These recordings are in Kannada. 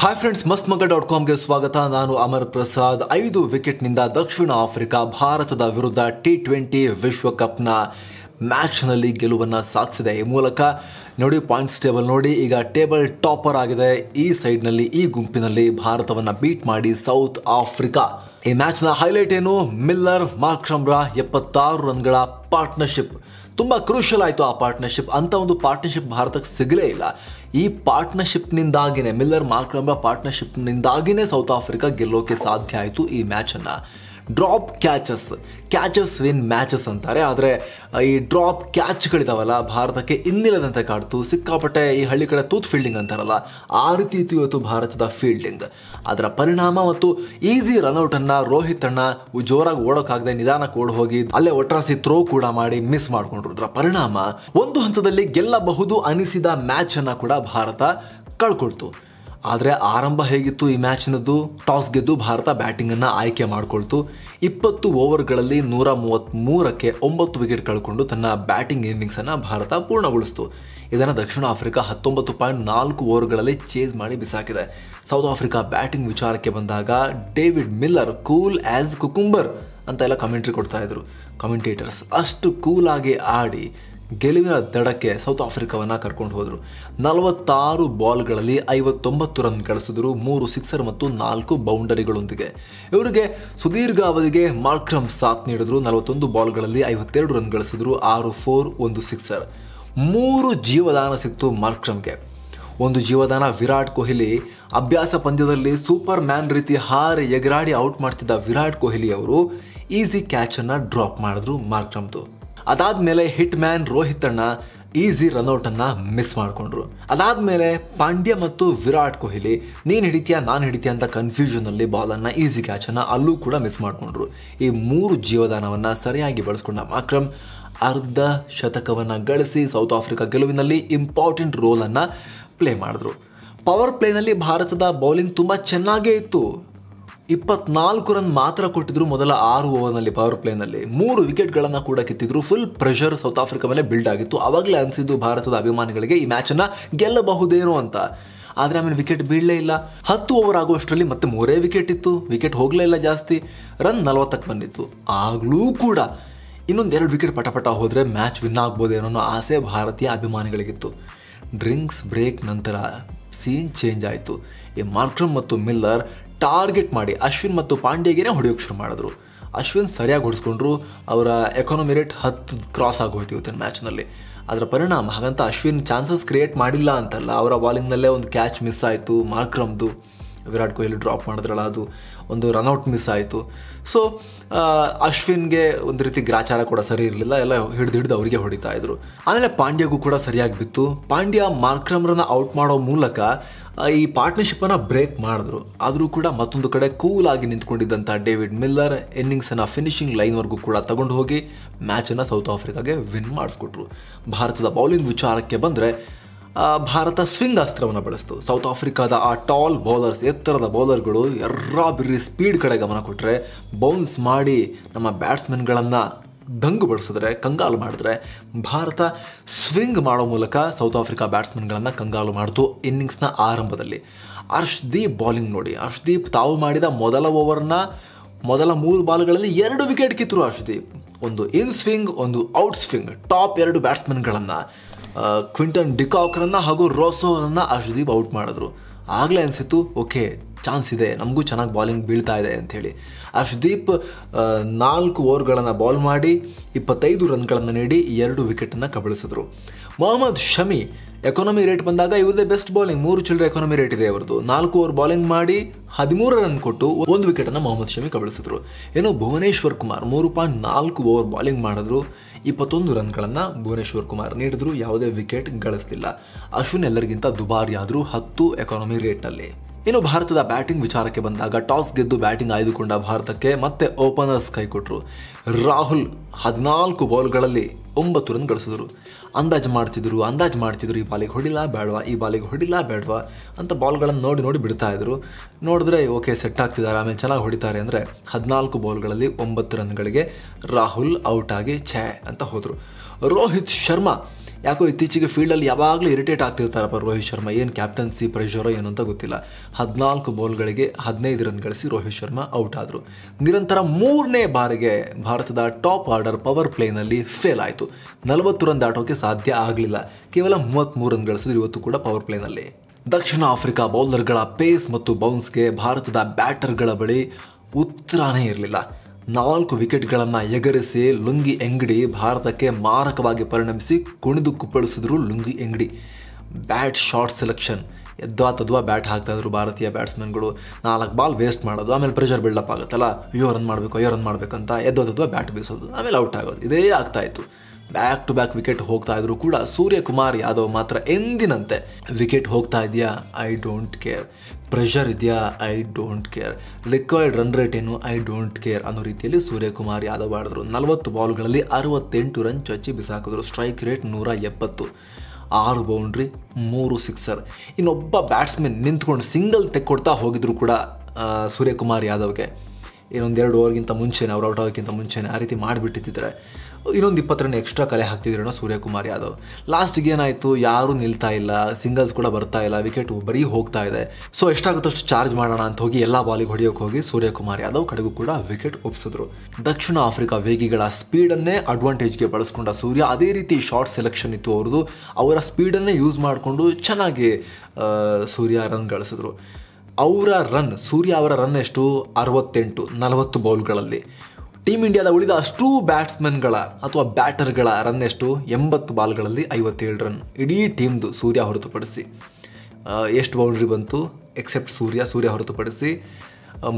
ಹಾಯ್ ಫ್ರೆಂಡ್ಸ್ ಮಸ್ತ್ ಡಾಟ್ ಕಾಮ್ಗೆ ಸ್ವಾಗತ ನಾನು ಅಮರ್ ಪ್ರಸಾದ್ ಐದು ವಿಕೆಟ್ನಿಂದ ದಕ್ಷಿಣ ಆಫ್ರಿಕಾ ಭಾರತದ ವಿರುದ್ಧ ಟಿ ಟ್ವೆಂಟಿ ವಿಶ್ವಕಪ್ನ ಮ್ಯಾಚ್ನಲ್ಲಿ ಗೆಲುವನ್ನು ಸಾಧಿಸಿದೆ ಈ ಮೂಲಕ ನೋಡಿ ಪಾಯಿಂಟ್ಸ್ ಟೇಬಲ್ ನೋಡಿ ಈಗ ಟೇಬಲ್ ಟಾಪರ್ ಆಗಿದೆ ಈ ಸೈಡ್ನಲ್ಲಿ ಈ ಗುಂಪಿನಲ್ಲಿ ಭಾರತವನ್ನು ಬೀಟ್ ಮಾಡಿ ಸೌತ್ ಆಫ್ರಿಕಾ ಈ ಮ್ಯಾಚ್ನ ಹೈಲೈಟ್ ಏನು ಮಿಲ್ಲರ್ ಮಾರ್ಕ್ ಶಂಬ್ರಾ ಎಪ್ಪತ್ತಾರು ರನ್ಗಳ ಪಾರ್ಟ್ನರ್ಶಿಪ್ ತುಂಬ ಕ್ರೂಷಿಯಲ್ ಆಯಿತು ಆ ಪಾರ್ಟ್ನರ್ಶಿಪ್ ಅಂತ ಒಂದು ಪಾರ್ಟ್ನರ್ಶಿಪ್ ಭಾರತಕ್ಕೆ ಸಿಗಲೇ ಇಲ್ಲ ಈ ಪಾರ್ಟ್ನರ್ಶಿಪ್ನಿಂದಾಗಿನೇ ಮಿಲ್ಲರ್ ಪಾರ್ಟ್ನರ್ಶಿಪ್ ಪಾರ್ಟ್ನರ್ಶಿಪ್ನಿಂದಾಗಿನೇ ಸೌತ್ ಆಫ್ರಿಕಾ ಗೆಲ್ಲೋಕೆ ಸಾಧ್ಯ ಆಯಿತು ಈ ಮ್ಯಾಚನ್ನು drop catches catches win matches ಅಂತಾರೆ ಆದರೆ ಈ ಡ್ರಾಪ್ ಕ್ಯಾಚ್ಗಳಿದಾವಲ್ಲ ಭಾರತಕ್ಕೆ ಇನ್ನಿಲ್ಲದಂತೆ ಕಾಡ್ತು ಸಿಕ್ಕಾಪಟ್ಟೆ ಈ ಹಳ್ಳಿ ಕಡೆ ತೂತ್ ಫೀಲ್ಡಿಂಗ್ ಅಂತಾರಲ್ಲ ಆ ರೀತಿ ಇತ್ತು ಇವತ್ತು ಭಾರತದ ಫೀಲ್ಡಿಂಗ್ ಅದರ ಪರಿಣಾಮ ಮತ್ತು ಈಸಿ ಅನ್ನ ರೋಹಿತ್ ಅಣ್ಣ ಜೋರಾಗಿ ಓಡೋಕ್ಕಾಗದೆ ನಿಧಾನಕ್ಕೆ ಓಡ್ ಹೋಗಿ ಅಲ್ಲೇ ಒಟ್ರಾಸಿ ಥ್ರೋ ಕೂಡ ಮಾಡಿ ಮಿಸ್ ಮಾಡಿಕೊಂಡ್ರು ಅದರ ಪರಿಣಾಮ ಒಂದು ಹಂತದಲ್ಲಿ ಗೆಲ್ಲಬಹುದು ಅನಿಸಿದ ಮ್ಯಾಚನ್ನು ಕೂಡ ಭಾರತ ಕಳ್ಕೊಳ್ತು ಆದರೆ ಆರಂಭ ಹೇಗಿತ್ತು ಈ ಮ್ಯಾಚ್ನದ್ದು ಟಾಸ್ ಗೆದ್ದು ಭಾರತ ಬ್ಯಾಟಿಂಗನ್ನು ಆಯ್ಕೆ ಮಾಡಿಕೊಳ್ತು ಇಪ್ಪತ್ತು ಓವರ್ಗಳಲ್ಲಿ ನೂರ ಮೂವತ್ತ್ಮೂರಕ್ಕೆ ಒಂಬತ್ತು ವಿಕೆಟ್ ಕಳ್ಕೊಂಡು ತನ್ನ ಬ್ಯಾಟಿಂಗ್ ಇನ್ನಿಂಗ್ಸನ್ನು ಭಾರತ ಪೂರ್ಣಗೊಳಿಸ್ತು ಇದನ್ನು ದಕ್ಷಿಣ ಆಫ್ರಿಕಾ ಹತ್ತೊಂಬತ್ತು ಪಾಯಿಂಟ್ ನಾಲ್ಕು ಓವರ್ಗಳಲ್ಲಿ ಚೇಸ್ ಮಾಡಿ ಬಿಸಾಕಿದೆ ಸೌತ್ ಆಫ್ರಿಕಾ ಬ್ಯಾಟಿಂಗ್ ವಿಚಾರಕ್ಕೆ ಬಂದಾಗ David Miller cool as cucumber ಅಂತ ಎಲ್ಲ ಕಮೆಂಟ್ರಿ ಕೊಡ್ತಾ ಇದ್ರು ಕಮೆಂಟೇಟರ್ಸ್ ಅಷ್ಟು ಕೂಲಾಗಿ ಆಡಿ ಗೆಲುವಿನ ದಡಕ್ಕೆ ಸೌತ್ ಆಫ್ರಿಕಾವನ್ನು ಕರ್ಕೊಂಡು ಹೋದರು ನಲವತ್ತಾರು ಬಾಲ್ಗಳಲ್ಲಿ ಐವತ್ತೊಂಬತ್ತು ರನ್ ಗಳಿಸಿದರು ಮೂರು ಸಿಕ್ಸರ್ ಮತ್ತು ನಾಲ್ಕು ಬೌಂಡರಿಗಳೊಂದಿಗೆ ಇವರಿಗೆ ಸುದೀರ್ಘ ಅವಧಿಗೆ ಮಾರ್ಕ್ರಮ್ ಸಾಥ್ ನೀಡಿದ್ರು ನಲವತ್ತೊಂದು ಬಾಲ್ಗಳಲ್ಲಿ ಐವತ್ತೆರಡು ರನ್ ಗಳಿಸಿದ್ರು ಆರು ಫೋರ್ ಒಂದು ಸಿಕ್ಸರ್ ಮೂರು ಜೀವದಾನ ಸಿಕ್ತು ಮಾರ್ಕ್ರಮ್ಗೆ ಒಂದು ಜೀವದಾನ ವಿರಾಟ್ ಕೊಹ್ಲಿ ಅಭ್ಯಾಸ ಪಂದ್ಯದಲ್ಲಿ ಸೂಪರ್ ಮ್ಯಾನ್ ರೀತಿ ಹಾರಿ ಎಗರಾಡಿ ಔಟ್ ಮಾಡ್ತಿದ್ದ ವಿರಾಟ್ ಕೊಹ್ಲಿ ಅವರು ಈಸಿ ಕ್ಯಾಚನ್ನು ಡ್ರಾಪ್ ಮಾಡಿದ್ರು ಮಾರ್ಕ್ರಮ್ದು ಅದಾದಮೇಲೆ ಹಿಟ್ ಮ್ಯಾನ್ ರೋಹಿತ್ ಅಣ್ಣ ಈಸಿ ರನ್ಔಟನ್ನು ಮಿಸ್ ಮಾಡಿಕೊಂಡ್ರು ಅದಾದಮೇಲೆ ಪಾಂಡ್ಯ ಮತ್ತು ವಿರಾಟ್ ಕೊಹ್ಲಿ ನೀನು ಹಿಡಿತೀಯಾ ನಾನು ಹಿಡಿತೀಯ ಅಂತ ಕನ್ಫ್ಯೂಷನಲ್ಲಿ ಬಾಲನ್ನು ಈಸಿ ಕ್ಯಾಚನ್ನು ಅಲ್ಲೂ ಕೂಡ ಮಿಸ್ ಮಾಡಿಕೊಂಡ್ರು ಈ ಮೂರು ಜೀವದಾನವನ್ನು ಸರಿಯಾಗಿ ಬಳಸ್ಕೊಂಡ ಅಕ್ರಮ್ ಅರ್ಧ ಶತಕವನ್ನು ಗಳಿಸಿ ಸೌತ್ ಆಫ್ರಿಕಾ ಗೆಲುವಿನಲ್ಲಿ ಇಂಪಾರ್ಟೆಂಟ್ ರೋಲನ್ನು ಪ್ಲೇ ಮಾಡಿದ್ರು ಪವರ್ ಪ್ಲೇನಲ್ಲಿ ಭಾರತದ ಬೌಲಿಂಗ್ ತುಂಬ ಚೆನ್ನಾಗೇ ಇತ್ತು ಇಪ್ಪತ್ನಾಲ್ಕು ರನ್ ಮಾತ್ರ ಕೊಟ್ಟಿದ್ರು ಮೊದಲ ಆರು ಓವರ್ನಲ್ಲಿ ಪವರ್ ಪ್ಲೇನಲ್ಲಿ ಮೂರು ವಿಕೆಟ್ಗಳನ್ನು ಕೂಡ ಕಿತ್ತಿದ್ರು ಫುಲ್ ಪ್ರೆಷರ್ ಸೌತ್ ಆಫ್ರಿಕಾ ಮೇಲೆ ಬಿಲ್ಡ್ ಆಗಿತ್ತು ಆವಾಗಲೇ ಅನಿಸಿದ್ದು ಭಾರತದ ಅಭಿಮಾನಿಗಳಿಗೆ ಈ ಮ್ಯಾಚನ್ನು ಗೆಲ್ಲಬಹುದೇನು ಅಂತ ಆದರೆ ಆಮೇಲೆ ವಿಕೆಟ್ ಬೀಳಲೇ ಇಲ್ಲ ಹತ್ತು ಓವರ್ ಆಗುವಷ್ಟರಲ್ಲಿ ಮತ್ತೆ ಮೂರೇ ವಿಕೆಟ್ ಇತ್ತು ವಿಕೆಟ್ ಹೋಗಲೇ ಇಲ್ಲ ಜಾಸ್ತಿ ರನ್ ನಲವತ್ತಕ್ಕೆ ಬಂದಿತ್ತು ಆಗಲೂ ಕೂಡ ಇನ್ನೊಂದು ಎರಡು ವಿಕೆಟ್ ಪಟಪಟ ಹೋದರೆ ಮ್ಯಾಚ್ ವಿನ್ ಆಗ್ಬೋದೇನೋ ಅನ್ನೋ ಆಸೆ ಭಾರತೀಯ ಅಭಿಮಾನಿಗಳಿಗಿತ್ತು ಡ್ರಿಂಕ್ಸ್ ಬ್ರೇಕ್ ನಂತರ ಸೀನ್ ಚೇಂಜ್ ಆಯಿತು ಈ ಮಾರ್ಕ್ರಮ್ ಮತ್ತು ಮಿಲ್ಲರ್ ಟಾರ್ಗೆಟ್ ಮಾಡಿ ಅಶ್ವಿನ್ ಮತ್ತು ಪಾಂಡ್ಯಗೆನೇ ಹೊಡೆಯೋಕ್ಕೆ ಶುರು ಮಾಡಿದ್ರು ಅಶ್ವಿನ್ ಸರಿಯಾಗಿ ಹೊಡಿಸ್ಕೊಂಡ್ರು ಅವರ ಎಕಾನಮಿ ರೇಟ್ ಹತ್ತು ಕ್ರಾಸ್ ಆಗೋಯ್ತು ಇವತ್ತಿನ ಮ್ಯಾಚ್ನಲ್ಲಿ ಅದರ ಪರಿಣಾಮ ಹಾಗಂತ ಅಶ್ವಿನ್ ಚಾನ್ಸಸ್ ಕ್ರಿಯೇಟ್ ಮಾಡಿಲ್ಲ ಅಂತಲ್ಲ ಅವರ ಬಾಲಿಂಗ್ನಲ್ಲೇ ಒಂದು ಕ್ಯಾಚ್ ಮಿಸ್ ಆಯಿತು ಮಾರ್ಕ್ರಮ್ದು ವಿರಾಟ್ ಕೊಹ್ಲಿ ಡ್ರಾಪ್ ಮಾಡಿದ್ರಲ್ಲ ಅದು ಒಂದು ಔಟ್ ಮಿಸ್ ಆಯಿತು ಸೊ ಅಶ್ವಿನ್ಗೆ ಒಂದು ರೀತಿ ಗ್ರಾಚಾರ ಕೂಡ ಸರಿ ಇರಲಿಲ್ಲ ಎಲ್ಲ ಹಿಡಿದು ಹಿಡಿದು ಅವರಿಗೆ ಹೊಡಿತಾ ಇದ್ರು ಆಮೇಲೆ ಪಾಂಡ್ಯಗೂ ಕೂಡ ಸರಿಯಾಗಿ ಬಿತ್ತು ಪಾಂಡ್ಯ ಮಾರ್ಕ್ರಮ್ರನ್ನ ಔಟ್ ಮಾಡೋ ಮೂಲಕ ಈ ಪಾರ್ಟ್ನರ್ಶಿಪ್ಪನ್ನು ಬ್ರೇಕ್ ಮಾಡಿದ್ರು ಆದರೂ ಕೂಡ ಮತ್ತೊಂದು ಕಡೆ ಕೂಲ್ ಆಗಿ ನಿಂತ್ಕೊಂಡಿದ್ದಂಥ ಡೇವಿಡ್ ಮಿಲ್ಲರ್ ಇನ್ನಿಂಗ್ಸನ್ನು ಫಿನಿಷಿಂಗ್ ಲೈನ್ವರೆಗೂ ಕೂಡ ತಗೊಂಡು ಹೋಗಿ ಮ್ಯಾಚನ್ನು ಸೌತ್ ಆಫ್ರಿಕಾಗೆ ವಿನ್ ಮಾಡಿಸ್ಕೊಟ್ರು ಭಾರತದ ಬೌಲಿಂಗ್ ವಿಚಾರಕ್ಕೆ ಬಂದರೆ ಭಾರತ ಸ್ವಿಂಗ್ ಅಸ್ತ್ರವನ್ನು ಬಳಸ್ತು ಸೌತ್ ಆಫ್ರಿಕಾದ ಆ ಟಾಲ್ ಬೌಲರ್ಸ್ ಎತ್ತರದ ಬೌಲರ್ಗಳು ಎರ್ರಾ ಬಿರ್ರಿ ಸ್ಪೀಡ್ ಕಡೆ ಗಮನ ಕೊಟ್ಟರೆ ಬೌನ್ಸ್ ಮಾಡಿ ನಮ್ಮ ಬ್ಯಾಟ್ಸ್ಮನ್ಗಳನ್ನು ದಂಗು ಬಡಿಸಿದ್ರೆ ಕಂಗಾಲು ಮಾಡಿದ್ರೆ ಭಾರತ ಸ್ವಿಂಗ್ ಮಾಡೋ ಮೂಲಕ ಸೌತ್ ಆಫ್ರಿಕಾ ಬ್ಯಾಟ್ಸ್ಮನ್ಗಳನ್ನು ಕಂಗಾಲು ಮಾಡಿತು ಇನ್ನಿಂಗ್ಸ್ನ ಆರಂಭದಲ್ಲಿ ಅರ್ಷ್ದೀಪ್ ಬಾಲಿಂಗ್ ನೋಡಿ ಅರ್ಷ್ದೀಪ್ ತಾವು ಮಾಡಿದ ಮೊದಲ ಓವರ್ನ ಮೊದಲ ಮೂರು ಬಾಲ್ಗಳಲ್ಲಿ ಎರಡು ವಿಕೆಟ್ ಕಿತ್ತರು ಅರ್ಷ್ದೀಪ್ ಒಂದು ಇನ್ ಸ್ವಿಂಗ್ ಒಂದು ಔಟ್ ಸ್ವಿಂಗ್ ಟಾಪ್ ಎರಡು ಬ್ಯಾಟ್ಸ್ಮನ್ಗಳನ್ನು ಕ್ವಿಂಟನ್ ಡಿಕಾಕ್ರನ್ನು ಹಾಗೂ ರೋಸೋರನ್ನು ಅರ್ಷ್ದೀಪ್ ಔಟ್ ಮಾಡಿದ್ರು ಆಗಲೇ ಅನಿಸಿತ್ತು ಓಕೆ ಚಾನ್ಸ್ ಇದೆ ನಮಗೂ ಚೆನ್ನಾಗಿ ಬಾಲಿಂಗ್ ಬೀಳ್ತಾ ಇದೆ ಅಂಥೇಳಿ ಅರ್ಶದೀಪ್ ನಾಲ್ಕು ಓವರ್ಗಳನ್ನು ಬಾಲ್ ಮಾಡಿ ಇಪ್ಪತ್ತೈದು ರನ್ಗಳನ್ನು ನೀಡಿ ಎರಡು ವಿಕೆಟನ್ನು ಕಬಳಿಸಿದ್ರು ಮೊಹಮ್ಮದ್ ಶಮಿ ಎಕಾನಮಿ ರೇಟ್ ಬಂದಾಗ ಇವ್ರದೇ ಬೆಸ್ಟ್ ಬೌಲಿಂಗ್ ಮೂರು ಚಿಲ್ಲರೆ ಎಕಾನಮಿ ರೇಟ್ ಇದೆ ಅವರದು ನಾಲ್ಕು ಓವರ್ ಬೌಲಿಂಗ್ ಮಾಡಿ ಹದಿಮೂರು ರನ್ ಕೊಟ್ಟು ಒಂದು ವಿಕೆಟನ್ನು ಮೊಹಮ್ಮದ್ ಶಮಿ ಕಬಳಿಸಿದ್ರು ಏನು ಭುವನೇಶ್ವರ್ ಕುಮಾರ್ ಮೂರು ಪಾಯಿಂಟ್ ನಾಲ್ಕು ಓವರ್ ಬೌಲಿಂಗ್ ಮಾಡಿದ್ರು ಇಪ್ಪತ್ತೊಂದು ರನ್ಗಳನ್ನು ಭುವನೇಶ್ವರ್ ಕುಮಾರ್ ನೀಡಿದ್ರು ಯಾವುದೇ ವಿಕೆಟ್ ಗಳಿಸಲಿಲ್ಲ ಅಶ್ವಿನ್ ಎಲ್ಲರಿಗಿಂತ ದುಬಾರಿಯಾದರೂ ಹತ್ತು ಎಕಾನಮಿ ರೇಟ್ನಲ್ಲಿ ಇನ್ನು ಭಾರತದ ಬ್ಯಾಟಿಂಗ್ ವಿಚಾರಕ್ಕೆ ಬಂದಾಗ ಟಾಸ್ ಗೆದ್ದು ಬ್ಯಾಟಿಂಗ್ ಆಯ್ದುಕೊಂಡ ಭಾರತಕ್ಕೆ ಮತ್ತೆ ಓಪನರ್ಸ್ ಕೈ ಕೊಟ್ಟರು ರಾಹುಲ್ ಹದಿನಾಲ್ಕು ಬಾಲ್ಗಳಲ್ಲಿ ಒಂಬತ್ತು ರನ್ ಗಳಿಸಿದರು ಅಂದಾಜು ಮಾಡ್ತಿದ್ರು ಅಂದಾಜು ಮಾಡ್ತಿದ್ರು ಈ ಬಾಲಿಗೆ ಹೊಡಿಲ್ಲ ಬೇಡವಾ ಈ ಬಾಲಿಗೆ ಹೊಡಿಲ್ಲ ಬೇಡವಾ ಅಂತ ಬಾಲ್ಗಳನ್ನು ನೋಡಿ ನೋಡಿ ಬಿಡ್ತಾ ಇದ್ರು ನೋಡಿದ್ರೆ ಓಕೆ ಸೆಟ್ ಆಗ್ತಿದ್ದಾರೆ ಆಮೇಲೆ ಚೆನ್ನಾಗಿ ಹೊಡಿತಾರೆ ಅಂದರೆ ಹದಿನಾಲ್ಕು ಬಾಲ್ಗಳಲ್ಲಿ ಒಂಬತ್ತು ರನ್ಗಳಿಗೆ ರಾಹುಲ್ ಔಟ್ ಆಗಿ ಛೆ ಅಂತ ಹೋದರು ರೋಹಿತ್ ಶರ್ಮಾ ಯಾಕೋ ಇತ್ತೀಚೆಗೆ ಫೀಲ್ಡಲ್ಲಿ ಯಾವಾಗಲೂ ಇರಿಟೇಟ್ ಆಗ್ತಿರ್ತಾರಪ್ಪ ರೋಹಿತ್ ಶರ್ಮಾ ಏನು ಕ್ಯಾಪ್ಟನ್ಸಿ ಪ್ರೆಷರೋ ಏನು ಅಂತ ಗೊತ್ತಿಲ್ಲ ಹದಿನಾಲ್ಕು ಬೌಲ್ಗಳಿಗೆ ಹದಿನೈದು ರನ್ ಗಳಿಸಿ ರೋಹಿತ್ ಶರ್ಮಾ ಔಟ್ ಆದರು ನಿರಂತರ ಮೂರನೇ ಬಾರಿಗೆ ಭಾರತದ ಟಾಪ್ ಆರ್ಡರ್ ಪವರ್ ಪ್ಲೇನಲ್ಲಿ ಫೇಲ್ ಆಯಿತು ನಲವತ್ತು ರನ್ ದಾಟೋಕೆ ಸಾಧ್ಯ ಆಗಲಿಲ್ಲ ಕೇವಲ ಮೂವತ್ತ್ಮೂರು ರನ್ ಗಳಿಸಿದ್ರು ಇವತ್ತು ಕೂಡ ಪವರ್ ಪ್ಲೇನಲ್ಲಿ ದಕ್ಷಿಣ ಆಫ್ರಿಕಾ ಬೌಲರ್ಗಳ ಪೇಸ್ ಮತ್ತು ಬೌನ್ಸ್ಗೆ ಭಾರತದ ಬ್ಯಾಟರ್ಗಳ ಬಳಿ ಉತ್ತರನೇ ಇರಲಿಲ್ಲ ನಾಲ್ಕು ವಿಕೆಟ್ಗಳನ್ನು ಎಗರಿಸಿ ಲುಂಗಿ ಎಂಗಡಿ ಭಾರತಕ್ಕೆ ಮಾರಕವಾಗಿ ಪರಿಣಮಿಸಿ ಕುಣಿದು ಕುಪ್ಪಳಿಸಿದ್ರು Lungi Ngidi bat short selection ಎದ್ವಾ ತದ್ವಾ ಬ್ಯಾಟ್ ಹಾಕ್ತಾಯಿದ್ರು ಭಾರತೀಯ ಬ್ಯಾಟ್ಸ್ಮನ್ಗಳು ನಾಲ್ಕು ಬಾಲ್ ವೇಸ್ಟ್ ಮಾಡೋದು ಆಮೇಲೆ ಪ್ರೆಷರ್ ಬಿಲ್ಡಪ್ ಆಗುತ್ತಲ್ಲ ಯೋ ರನ್ ಮಾಡಬೇಕು ಅಯ್ಯೋ ರನ್ ಮಾಡಬೇಕಂತ ಎದ್ವಾ ತದ್ವಾ ಬ್ಯಾಟ್ ಬೀಸೋದು ಆಮೇಲೆ ಔಟ್ ಆಗೋದು ಇದೇ ಆಗ್ತಾಯಿತ್ತು ಬ್ಯಾಕ್ ಟು ಬ್ಯಾಕ್ ವಿಕೆಟ್ ಹೋಗ್ತಾ ಇದ್ರು ಕೂಡ ಸೂರ್ಯಕುಮಾರ್ ಯಾದವ್ ಮಾತ್ರ ಎಂದಿನಂತೆ ವಿಕೆಟ್ ಹೋಗ್ತಾ ಇದೆಯಾ ಐ ಡೋಂಟ್ ಕೇರ್ ಪ್ರೆಷರ್ ಇದೆಯಾ I don't care required run rate ಏನು ಐ ಡೋಂಟ್ ಕೇರ್ ಅನ್ನೋ ರೀತಿಯಲ್ಲಿ ಸೂರ್ಯಕುಮಾರ್ ಯಾದವ್ ಆಡಿದ್ರು ನಲವತ್ತು ಬಾಲ್ಗಳಲ್ಲಿ ಅರವತ್ತೆಂಟು ರನ್ ಚಚ್ಚಿ ಬಿಸಾಕಿದ್ರು ಸ್ಟ್ರೈಕ್ ರೇಟ್ ನೂರ ಎಪ್ಪತ್ತು ಆರು ಬೌಂಡ್ರಿ ಮೂರು ಸಿಕ್ಸರ್ ಇನ್ನೊಬ್ಬ ಬ್ಯಾಟ್ಸ್ಮನ್ ನಿಂತ್ಕೊಂಡು ಸಿಂಗಲ್ ತೆಕ್ಕೊಡ್ತಾ ಹೋಗಿದ್ರು ಕೂಡ ಸೂರ್ಯಕುಮಾರ್ ಯಾದವ್ಗೆ ಇನ್ನೊಂದು ಎರಡು ಓವರ್ಗಿಂತ ಮುಂಚೆನೆ ಅವ್ರು ಔಟ್ ಆಗೋಕ್ಕಿಂತ ಮುಂಚೆನೆ ಆ ರೀತಿ ಮಾಡಿಬಿಟ್ಟಿದ್ದರೆ ಇನ್ನೊಂದು ಇಪ್ಪತ್ತು ಎಕ್ಸ್ಟ್ರಾ ಕಲೆ ಹಾಕ್ತಿದ್ರು ಸೂರ್ಯಕುಮಾರ್ ಯಾದವ್ ಲಾಸ್ಟ್ಗೆ ಏನಾಯಿತು ಯಾರೂ ನಿಲ್ತಾ ಇಲ್ಲ ಸಿಂಗಲ್ಸ್ ಕೂಡ ಬರ್ತಾ ಇಲ್ಲ ವಿಕೆಟ್ ಬರೀ ಹೋಗ್ತಾ ಇದೆ ಸೊ ಎಷ್ಟಾಗುತ್ತಷ್ಟು ಚಾರ್ಜ್ ಮಾಡೋಣ ಅಂತ ಹೋಗಿ ಎಲ್ಲ ಬಾಲಿಗೆ ಹೊಡೆಯೋಕೆ ಹೋಗಿ ಸೂರ್ಯಕುಮಾರ್ ಯಾದವ್ ಕಡೆಗೂ ಕೂಡ ವಿಕೆಟ್ ಒಪ್ಪಿಸಿದ್ರು ದಕ್ಷಿಣ ಆಫ್ರಿಕಾ ವೇಗಿಗಳ ಸ್ಪೀಡನ್ನೇ ಅಡ್ವಾಂಟೇಜ್ಗೆ ಬಳಸ್ಕೊಂಡ ಸೂರ್ಯ ಅದೇ ರೀತಿ ಶಾರ್ಟ್ ಸೆಲೆಕ್ಷನ್ ಇತ್ತು ಅವ್ರದ್ದು ಅವರ ಸ್ಪೀಡನ್ನೇ ಯೂಸ್ ಮಾಡಿಕೊಂಡು ಚೆನ್ನಾಗಿ ಸೂರ್ಯ ರನ್ ಗಳಿಸಿದ್ರು ಅವರ ರನ್ ಸೂರ್ಯ ಅವರ ರನ್ ಎಷ್ಟು ಅರವತ್ತೆಂಟು ನಲವತ್ತು ಬೌಲ್ಗಳಲ್ಲಿ ಟೀಮ್ ಇಂಡಿಯಾದ ಉಳಿದ ಅಷ್ಟೂ ಬ್ಯಾಟ್ಸ್ಮನ್ಗಳ ಅಥವಾ ಬ್ಯಾಟರ್ಗಳ ರನ್ ಎಷ್ಟು ಎಂಬತ್ತು ಬಾಲ್ಗಳಲ್ಲಿ ಐವತ್ತೇಳು ರನ್ ಇಡೀ ಟೀಮ್ದು ಸೂರ್ಯ ಹೊರತುಪಡಿಸಿ ಎಷ್ಟು ಬೌಂಡ್ರಿ ಬಂತು ಎಕ್ಸೆಪ್ಟ್ ಸೂರ್ಯ ಸೂರ್ಯ ಹೊರತುಪಡಿಸಿ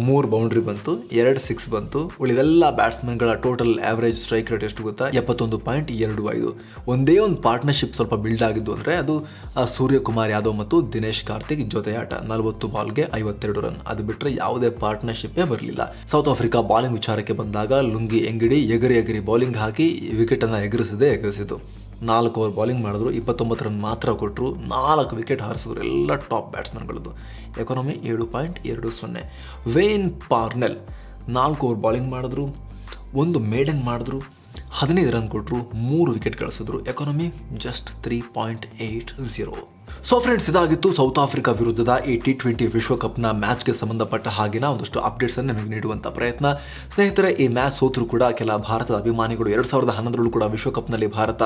ಮೂರು ಬೌಂಡ್ರಿ ಬಂತು ಎರಡು ಸಿಕ್ಸ್ ಬಂತು ಉಳಿದೆಲ್ಲ ಬ್ಯಾಟ್ಸ್ಮನ್ಗಳ ಟೋಟಲ್ ಆವರೇಜ್ ಸ್ಟ್ರೈಕ್ ರೇಟ್ ಎಷ್ಟು ಗೊತ್ತಾ ಎಪ್ಪತ್ತೊಂದು ಪಾಯಿಂಟ್ ಎರಡು ಐದು ಒಂದೇ ಒಂದು ಪಾರ್ಟ್ನರ್ಶಿಪ್ ಸ್ವಲ್ಪ ಬಿಲ್ಡ್ ಆಗಿದ್ದು ಅಂದರೆ ಅದು ಸೂರ್ಯಕುಮಾರ್ ಯಾದವ್ ಮತ್ತು ದಿನೇಶ್ ಕಾರ್ತಿಕ್ ಜೊತೆಯಾಟ ಆಟ ನಲವತ್ತು ಬಾಲ್ಗೆ ಐವತ್ತೆರಡು ರನ್ ಅದು ಬಿಟ್ಟರೆ ಯಾವುದೇ ಪಾರ್ಟ್ನರ್ಶಿಪ್ಪೇ ಬರಲಿಲ್ಲ ಸೌತ್ ಆಫ್ರಿಕಾ ಬಾಲಿಂಗ್ ವಿಚಾರಕ್ಕೆ ಬಂದಾಗ ಲುಂಗಿ ಎಂಗಿಡಿ ಎಗರಿ ಎಗರಿ ಬೌಲಿಂಗ್ ಹಾಕಿ ವಿಕೆಟನ್ನು ಎಗರಿಸದೆ ಎಗರಿಸಿತು ನಾಲ್ಕು ಓವರ್ ಬಾಲಿಂಗ್ ಮಾಡಿದ್ರು ಇಪ್ಪತ್ತೊಂಬತ್ತು ರನ್ ಮಾತ್ರ ಕೊಟ್ಟರು ನಾಲ್ಕು ವಿಕೆಟ್ ಹಾರಿಸಿದ್ರು ಎಲ್ಲ ಟಾಪ್ ಬ್ಯಾಟ್ಸ್ಮನ್ಗಳದ್ದು ಎಕಾನಮಿ ಏಳು ಪಾಯಿಂಟ್ ಎರಡು ಸೊನ್ನೆ ವೇನ್ ಪಾರ್ನೆಲ್ ನಾಲ್ಕು ಓವರ್ ಬಾಲಿಂಗ್ ಮಾಡಿದ್ರು ಒಂದು ಮೇಡನ್ ಮಾಡಿದ್ರು ಹದಿನೈದು ರನ್ ಕೊಟ್ಟರು ಮೂರು ವಿಕೆಟ್ ಗಳಿಸಿದ್ರು economy just three point eight zero so friends ಇದಾಗಿತ್ತು ಸೌತ್ ಆಫ್ರಿಕಾ ವಿರುದ್ಧದ ಈ ಟಿ ಟ್ವೆಂಟಿ ವಿಶ್ವಕಪ್ನ ಮ್ಯಾಚ್ಗೆ ಸಂಬಂಧಪಟ್ಟ ಹಾಗೆನ ಒಂದಷ್ಟು ಅನ್ನು ನಿಮಗೆ ನೀಡುವಂಥ ಪ್ರಯತ್ನ ಸ್ನೇಹಿತರೆ ಈ ಮ್ಯಾಚ್ ಹೋದ್ರು ಕೂಡ ಕೆಲ ಭಾರತದ ಅಭಿಮಾನಿಗಳು ಎರಡು ಸಾವಿರದ ಹನ್ನೊಂದರಲ್ಲೂ ಕೂಡ ವಿಶ್ವಕಪ್ನಲ್ಲಿ ಭಾರತ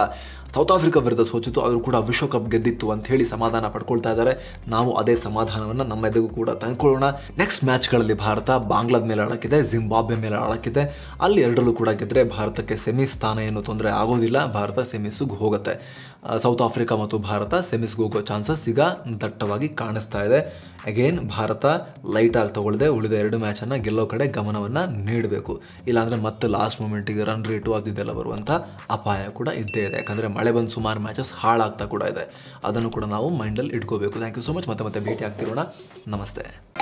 ಸೌತ್ ಆಫ್ರಿಕಾ ವಿರುದ್ಧ ಸೋಚಿತು ಅವರು ಕೂಡ ವಿಶ್ವಕಪ್ ಗೆದ್ದಿತ್ತು ಅಂತ ಹೇಳಿ ಸಮಾಧಾನ ಪಡ್ಕೊಳ್ತಾ ಇದ್ದಾರೆ ನಾವು ಅದೇ ಸಮಾಧಾನವನ್ನು ನಮ್ಮ ಎದುಗೂ ಕೂಡ ತಂದ್ಕೊಳ್ಳೋಣ ನೆಕ್ಸ್ಟ್ ಮ್ಯಾಚ್ಗಳಲ್ಲಿ ಭಾರತ ಬಾಂಗ್ಲಾದ ಮೇಲೆ ಆಡಕ್ಕಿದೆ ಜಿಂಬಾಬ್ವೆ ಮೇಲೆ ಆಡಕ್ಕಿದೆ ಅಲ್ಲಿ ಎರಡರಲ್ಲೂ ಕೂಡ ಗೆದ್ದರೆ ಭಾರತಕ್ಕೆ ಸೆಮಿ ಸ್ಥಾನ ಏನು ತೊಂದರೆ ಆಗೋದಿಲ್ಲ ಭಾರತ ಸೆಮಿಸ್ಗೆ ಹೋಗುತ್ತೆ ಸೌತ್ ಆಫ್ರಿಕಾ ಮತ್ತು ಭಾರತ ಸೆಮಿಸ್ಗೆ ಹೋಗೋ ಚಾನ್ಸಸ್ ಈಗ ದಟ್ಟವಾಗಿ ಕಾಣಿಸ್ತಾ ಇದೆ ಅಗೇನ್ ಭಾರತ ಲೈಟಾಗಿ ತಗೊಳ್ಳದೆ ಉಳಿದ ಎರಡು ಮ್ಯಾಚನ್ನು ಗೆಲ್ಲೋ ಕಡೆ ಗಮನವನ್ನು ನೀಡಬೇಕು ಇಲ್ಲಾಂದರೆ ಮತ್ತೆ ಲಾಸ್ಟ್ ಮೂಮೆಂಟಿಗೆ ರನ್ ರೇಟು ಅದು ಇದೆಲ್ಲ ಬರುವಂಥ ಅಪಾಯ ಕೂಡ ಇದ್ದೇ ಇದೆ ಯಾಕಂದರೆ ಮಳೆ ಬಂದು ಸುಮಾರು ಮ್ಯಾಚಸ್ ಹಾಳಾಗ್ತಾ ಕೂಡ ಇದೆ ಅದನ್ನು ಕೂಡ ನಾವು ಮೈಂಡಲ್ಲಿ ಇಟ್ಕೋಬೇಕು ಥ್ಯಾಂಕ್ ಯು ಸೊ ಮಚ್ ಮತ್ತೆ ಮತ್ತೆ ಭೇಟಿ ಆಗ್ತಿರೋಣ ನಮಸ್ತೆ